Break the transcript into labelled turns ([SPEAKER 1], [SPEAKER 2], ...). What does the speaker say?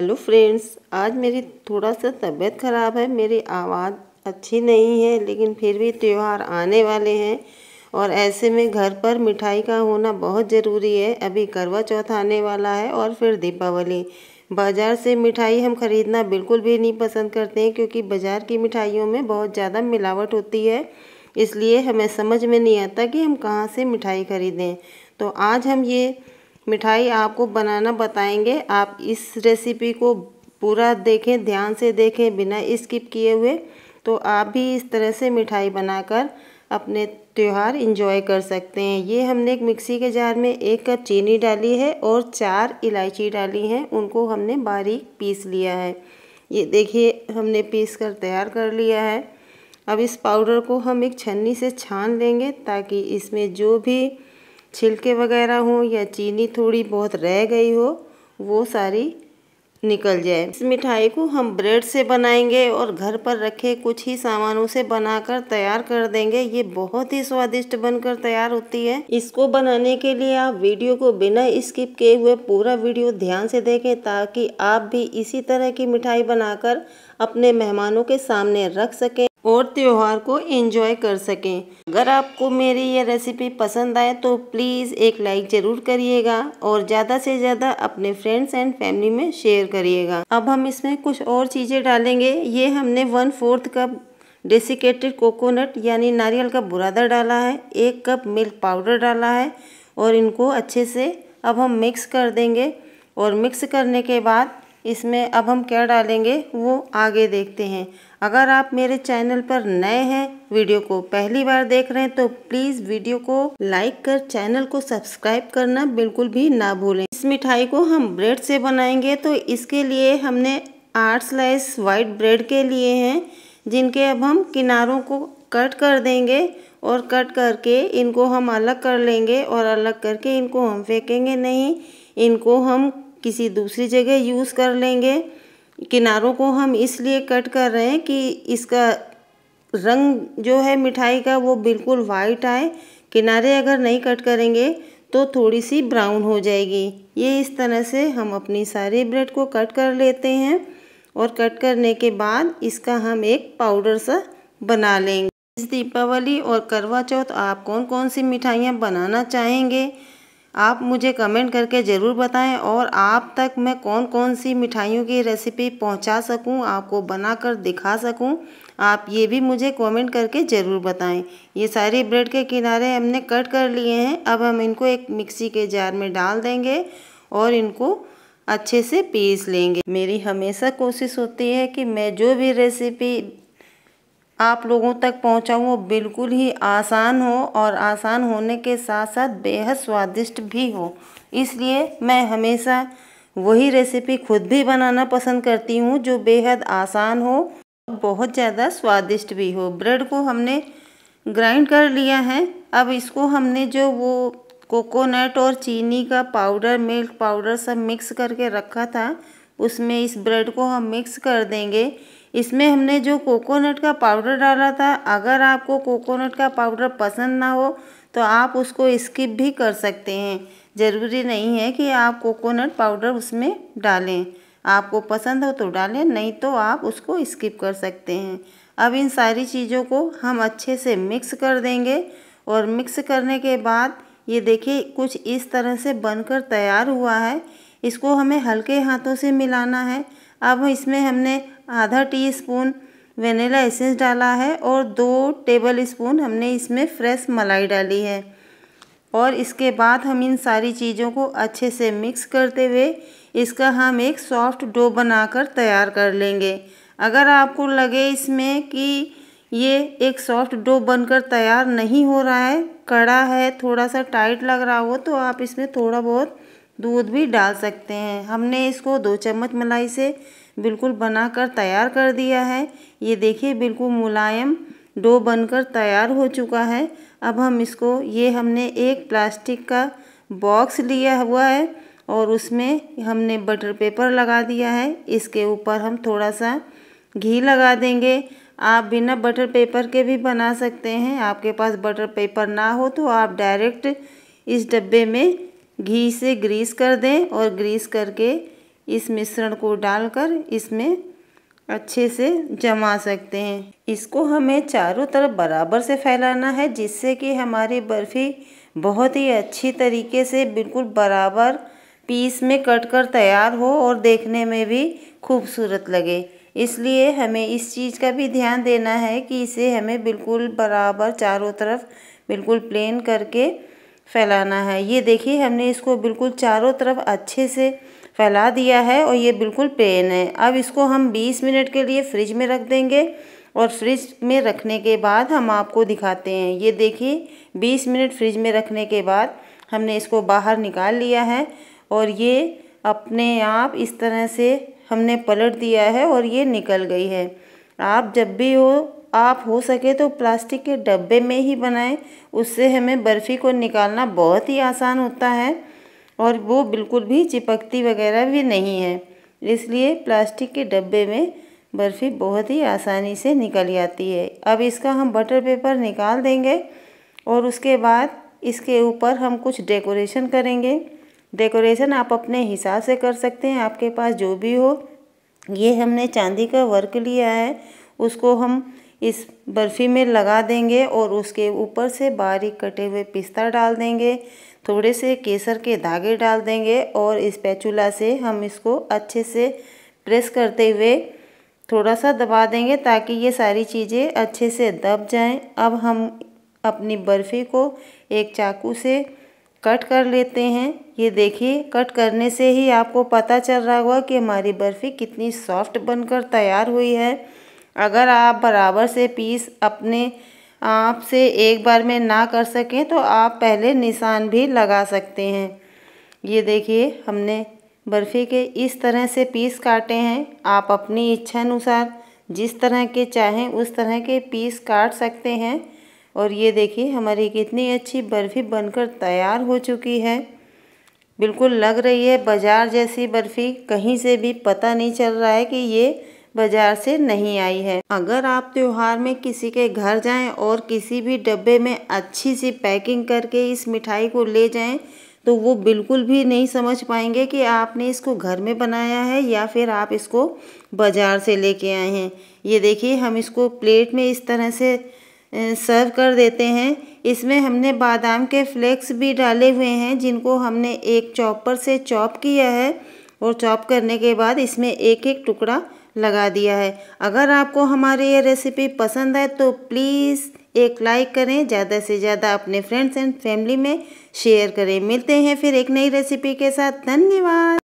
[SPEAKER 1] hello friends आज मेरी थोड़ा सा तबीयत ख़राब है मेरी आवाज़ अच्छी नहीं है लेकिन फिर भी त्यौहार आने वाले हैं और ऐसे में घर पर मिठाई का होना बहुत ज़रूरी है अभी करवा चौथ आने वाला है और फिर दीपावली बाज़ार से मिठाई हम ख़रीदना बिल्कुल भी नहीं पसंद करते हैं क्योंकि बाज़ार की मिठाइयों में बहुत ज़्यादा मिलावट होती है इसलिए हमें समझ में नहीं आता कि हम कहाँ से मिठाई ख़रीदें तो आज हम ये मिठाई आपको बनाना बताएंगे आप इस रेसिपी को पूरा देखें ध्यान से देखें बिना स्किप किए हुए तो आप भी इस तरह से मिठाई बनाकर अपने त्यौहार इंजॉय कर सकते हैं ये हमने एक मिक्सी के जार में एक कप चीनी डाली है और चार इलायची डाली हैं उनको हमने बारीक पीस लिया है ये देखिए हमने पीस कर तैयार कर लिया है अब इस पाउडर को हम एक छन्नी से छान लेंगे ताकि इसमें जो भी छिलके वगैरह हो या चीनी थोड़ी बहुत रह गई हो वो सारी निकल जाए इस मिठाई को हम ब्रेड से बनाएंगे और घर पर रखे कुछ ही सामानों से बनाकर तैयार कर देंगे ये बहुत ही स्वादिष्ट बनकर तैयार होती है इसको बनाने के लिए आप वीडियो को बिना स्किप किए हुए पूरा वीडियो ध्यान से देखें ताकि आप भी इसी तरह की मिठाई बनाकर अपने मेहमानों के सामने रख सकें और त्यौहार को एंजॉय कर सकें अगर आपको मेरी यह रेसिपी पसंद आए तो प्लीज़ एक लाइक ज़रूर करिएगा और ज़्यादा से ज़्यादा अपने फ्रेंड्स एंड फैमिली में शेयर करिएगा अब हम इसमें कुछ और चीज़ें डालेंगे ये हमने one fourth cup desiccated coconut यानी नारियल का बुरादा डाला है एक कप मिल्क पाउडर डाला है और इनको अच्छे से अब हम मिक्स कर देंगे और मिक्स करने के बाद इसमें अब हम क्या डालेंगे वो आगे देखते हैं अगर आप मेरे चैनल पर नए हैं वीडियो को पहली बार देख रहे हैं तो प्लीज़ वीडियो को लाइक कर चैनल को सब्सक्राइब करना बिल्कुल भी ना भूलें इस मिठाई को हम ब्रेड से बनाएंगे तो इसके लिए हमने आठ स्लाइस वाइट ब्रेड के लिए हैं जिनके अब हम किनारों को कट कर देंगे और कट करके इनको हम अलग कर लेंगे और अलग करके इनको हम फेंकेंगे नहीं इनको हम किसी दूसरी जगह यूज़ कर लेंगे किनारों को हम इसलिए कट कर रहे हैं कि इसका रंग जो है मिठाई का वो बिल्कुल वाइट आए किनारे अगर नहीं कट करेंगे तो थोड़ी सी ब्राउन हो जाएगी ये इस तरह से हम अपनी सारी ब्रेड को कट कर लेते हैं और कट करने के बाद इसका हम एक पाउडर सा बना लेंगे इस दीपावली और करवा चौथ आप कौन कौन सी मिठाइयाँ बनाना चाहेंगे आप मुझे कमेंट करके ज़रूर बताएं और आप तक मैं कौन कौन सी मिठाइयों की रेसिपी पहुंचा सकूं आपको बनाकर दिखा सकूं आप ये भी मुझे कमेंट करके ज़रूर बताएं ये सारे ब्रेड के किनारे हमने कट कर लिए हैं अब हम इनको एक मिक्सी के जार में डाल देंगे और इनको अच्छे से पीस लेंगे मेरी हमेशा कोशिश होती है कि मैं जो भी रेसिपी आप लोगों तक पहुँचाऊँ वो बिल्कुल ही आसान हो और आसान होने के साथ साथ बेहद स्वादिष्ट भी हो इसलिए मैं हमेशा वही रेसिपी खुद भी बनाना पसंद करती हूँ जो बेहद आसान हो और बहुत ज़्यादा स्वादिष्ट भी हो ब्रेड को हमने ग्राइंड कर लिया है अब इसको हमने जो वो कोकोनट और चीनी का पाउडर मिल्क पाउडर सब मिक्स करके रखा था उसमें इस ब्रेड को हम मिक्स कर देंगे इसमें हमने जो कोकोनट का पाउडर डाला था अगर आपको कोकोनट का पाउडर पसंद ना हो तो आप उसको स्किप भी कर सकते हैं ज़रूरी नहीं है कि आप कोकोनट पाउडर उसमें डालें आपको पसंद हो तो डालें नहीं तो आप उसको स्किप कर सकते हैं अब इन सारी चीज़ों को हम अच्छे से मिक्स कर देंगे और मिक्स करने के बाद ये देखिए कुछ इस तरह से बनकर तैयार हुआ है इसको हमें हल्के हाथों से मिलाना है अब इसमें हमने आधा टी स्पून वेनिला एसेंस डाला है और दो टेबल स्पून हमने इसमें फ्रेश मलाई डाली है और इसके बाद हम इन सारी चीज़ों को अच्छे से मिक्स करते हुए इसका हम एक सॉफ्ट डो बनाकर तैयार कर लेंगे अगर आपको लगे इसमें कि ये एक सॉफ्ट डो बनकर तैयार नहीं हो रहा है कड़ा है थोड़ा सा टाइट लग रहा हो तो आप इसमें थोड़ा बहुत दूध भी डाल सकते हैं हमने इसको दो चम्मच मलाई से बिल्कुल बनाकर तैयार कर दिया है ये देखिए बिल्कुल मुलायम डो बनकर तैयार हो चुका है अब हम इसको ये हमने एक प्लास्टिक का बॉक्स लिया हुआ है और उसमें हमने बटर पेपर लगा दिया है इसके ऊपर हम थोड़ा सा घी लगा देंगे आप बिना बटर पेपर के भी बना सकते हैं आपके पास बटर पेपर ना हो तो आप डायरेक्ट इस डब्बे में घी से ग्रीस कर दें और ग्रीस करके इस मिश्रण को डालकर इसमें अच्छे से जमा सकते हैं इसको हमें चारों तरफ बराबर से फैलाना है जिससे कि हमारी बर्फ़ी बहुत ही अच्छी तरीके से बिल्कुल बराबर पीस में कट कर तैयार हो और देखने में भी खूबसूरत लगे इसलिए हमें इस चीज़ का भी ध्यान देना है कि इसे हमें बिल्कुल बराबर चारों तरफ बिल्कुल प्लेन करके फैलाना है ये देखिए हमने इसको बिल्कुल चारों तरफ अच्छे से फैला दिया है और ये बिल्कुल प्लेन है अब इसको हम 20 मिनट के लिए फ्रिज में रख देंगे और फ्रिज में रखने के बाद हम आपको दिखाते हैं ये देखिए 20 मिनट फ्रिज में रखने के बाद हमने इसको बाहर निकाल लिया है और ये अपने आप इस तरह से हमने पलट दिया है और ये निकल गई है आप जब भी हो आप हो सके तो प्लास्टिक के डब्बे में ही बनाएं उससे हमें बर्फ़ी को निकालना बहुत ही आसान होता है और वो बिल्कुल भी चिपकती वगैरह भी नहीं है इसलिए प्लास्टिक के डब्बे में बर्फ़ी बहुत ही आसानी से निकल जाती है अब इसका हम बटर पेपर निकाल देंगे और उसके बाद इसके ऊपर हम कुछ डेकोरेशन करेंगे डेकोरेशन आप अपने हिसाब से कर सकते हैं आपके पास जो भी हो ये हमने चांदी का वर्क लिया है उसको हम इस बर्फ़ी में लगा देंगे और उसके ऊपर से बारीक कटे हुए पिस्ता डाल देंगे थोड़े से केसर के धागे डाल देंगे और इस पैचूला से हम इसको अच्छे से प्रेस करते हुए थोड़ा सा दबा देंगे ताकि ये सारी चीज़ें अच्छे से दब जाएं अब हम अपनी बर्फ़ी को एक चाकू से कट कर लेते हैं ये देखिए कट करने से ही आपको पता चल रहा होगा कि हमारी बर्फ़ी कितनी सॉफ्ट बनकर तैयार हुई है अगर आप बराबर से पीस अपने आप से एक बार में ना कर सकें तो आप पहले निशान भी लगा सकते हैं ये देखिए हमने बर्फ़ी के इस तरह से पीस काटे हैं आप अपनी इच्छा अनुसार जिस तरह के चाहें उस तरह के पीस काट सकते हैं और ये देखिए हमारी कितनी अच्छी बर्फ़ी बनकर तैयार हो चुकी है बिल्कुल लग रही है बाज़ार जैसी बर्फ़ी कहीं से भी पता नहीं चल रहा है कि ये बाजार से नहीं आई है अगर आप त्योहार में किसी के घर जाएं और किसी भी डब्बे में अच्छी सी पैकिंग करके इस मिठाई को ले जाएं तो वो बिल्कुल भी नहीं समझ पाएंगे कि आपने इसको घर में बनाया है या फिर आप इसको बाज़ार से लेके आए हैं ये देखिए हम इसको प्लेट में इस तरह से सर्व कर देते हैं इसमें हमने बादाम के फ्लेक्स भी डाले हुए हैं जिनको हमने एक चॉपर से चॉप किया है और चॉप करने के बाद इसमें एक एक टुकड़ा लगा दिया है अगर आपको हमारी ये रेसिपी पसंद आए तो प्लीज़ एक लाइक करें ज़्यादा से ज़्यादा अपने फ्रेंड्स एंड फैमिली में शेयर करें मिलते हैं फिर एक नई रेसिपी के साथ धन्यवाद